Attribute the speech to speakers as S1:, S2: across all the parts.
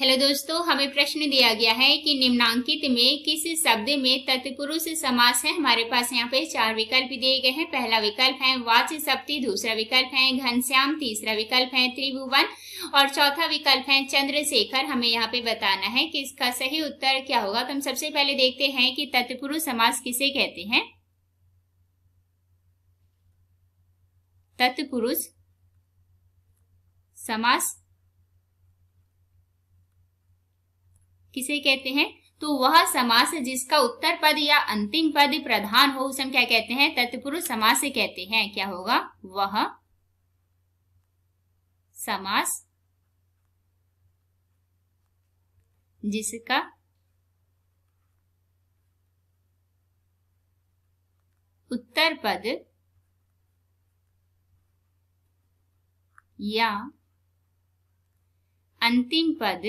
S1: hello दोस्तों हमें प्रश्न दिया गया है कि निम्नांकित में किस शब्द में तत्पुरुष समास है हमारे पास यहाँ पे चार विकल्प दिए गए हैं पहला विकल्प है वाच सप्ति दूसरा विकल्प है घनश्याम तीसरा विकल्प है त्रिभुवन और चौथा विकल्प है चंद्रशेखर हमें यहाँ पे बताना है कि इसका सही उत्तर क्या होगा तो हम सबसे पहले देखते हैं कि तत्पुरुष समास किसे कहते हैं तत्पुरुष समास किसे कहते हैं तो वह समास जिसका उत्तर पद या अंतिम पद प्रधान हो उसे हम क्या कहते हैं तत्पुरुष समास कहते हैं क्या होगा वह समास जिसका उत्तर पद या अंतिम पद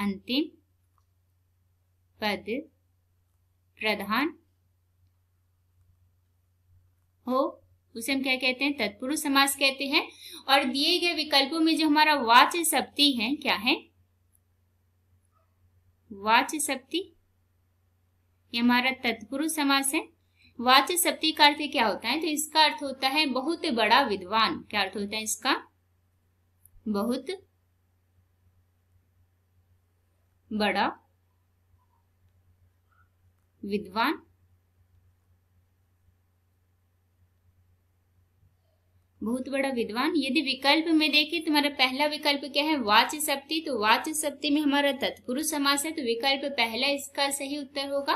S1: अंतिम पद प्रधान हो उसे हम क्या कहते हैं तत्पुरुष समास कहते हैं और दिए गए विकल्पों में जो हमारा वाच शक्ति है क्या है वाच शक्ति ये हमारा तत्पुरुष समास है वाच शक्ति का अर्थ क्या होता है तो इसका अर्थ होता है बहुत बड़ा विद्वान क्या अर्थ होता है इसका बहुत बड़ा विद्वान बहुत बड़ा विद्वान यदि विकल्प में देखें तो हमारा पहला विकल्प क्या है वाच शक्ति तो वाच शक्ति में हमारा तत्पुरुष समास है तो विकल्प पहला इसका सही उत्तर होगा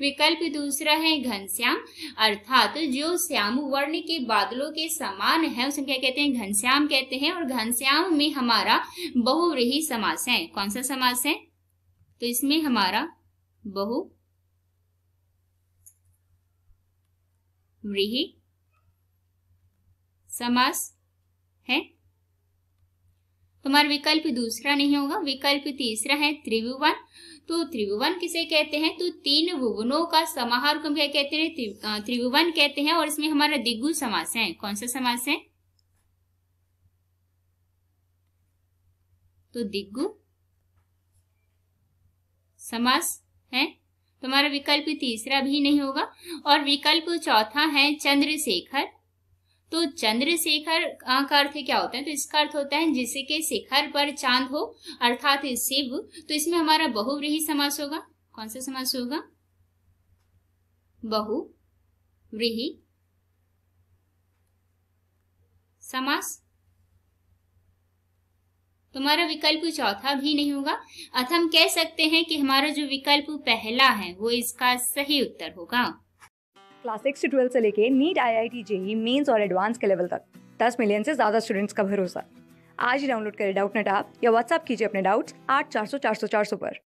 S1: विकल्प दूसरा है घनश्याम अर्थात तो जो श्याम वर्ण के बादलों के समान है उसे क्या कहते हैं घनश्याम कहते हैं और घनश्याम में हमारा बहुव्रीही समास है कौन सा समास है तो इसमें हमारा बहु व्रीही समास है तुम्हारा विकल्प दूसरा नहीं होगा विकल्प तीसरा है त्रिभुवन तो त्रिभुवन किसे कहते हैं तो तीन भुवनों का समाहार को हम क्या कहते हैं त्रिभुवन कहते हैं और इसमें हमारा दिग्गु समास है कौन सा समास है तो दिग्गु समास है तुम्हारा विकल्प तीसरा भी नहीं होगा और विकल्प चौथा है चंद्रशेखर तो चंद्रशेखर का अर्थ क्या होता है तो इसका अर्थ होता है जिसे के शिखर पर चांद हो अर्थात शिव तो इसमें हमारा बहुव्रीही समास होगा कौन सा समास होगा बहुव्रीही समास तुम्हारा विकल्प चौथा भी नहीं होगा अतः हम कह सकते हैं कि हमारा जो विकल्प पहला है वो इसका सही उत्तर होगा क्लास सिक्स से ट्वेल्थ से लेके NEET I I T JEE mains और एडवांस के लेवल तक दस मिलियन से ज्यादा स्टूडेंट्स का भरोसा आज ही डाउनलोड करें डाउट नेट आप या व्हाट्सअप कीजिए अपने डाउट्स आठ चार सौ चार सौ चार सौ पर